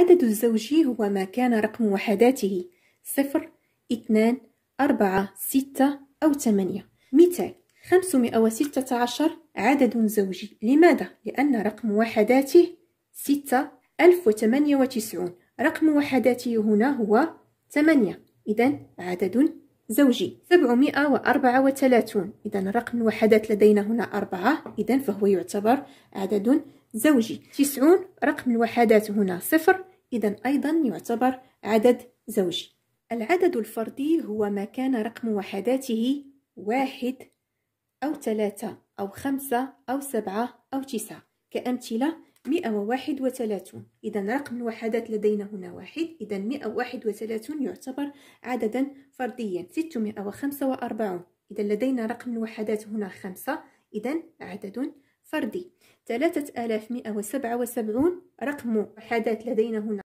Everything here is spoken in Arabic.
عدد الزوجي هو ما كان رقم وحداته صفر اثنان أربعة ستة أو ثمانية مثال عشر عدد زوجي لماذا؟ لأن رقم وحداته ستة ألف وتسعون رقم وحداته هنا هو ثمانية إذا عدد زوجي وأربعة وثلاثون إذا رقم الوحدات لدينا هنا أربعة إذا فهو يعتبر عدد زوجي تسعون رقم الوحدات هنا صفر إذا أيضا يعتبر عدد زوجي العدد الفردي هو ما كان رقم وحداته واحد أو ثلاثة أو خمسة أو سبعة أو تسعة كأمثلة 131 إذا رقم الوحدات لدينا هنا واحد إذا 131 يعتبر عددا فرديا 645 إذا لدينا رقم الوحدات هنا خمسة إذا عدد فردي 3177 رقم وحدات لدينا هنا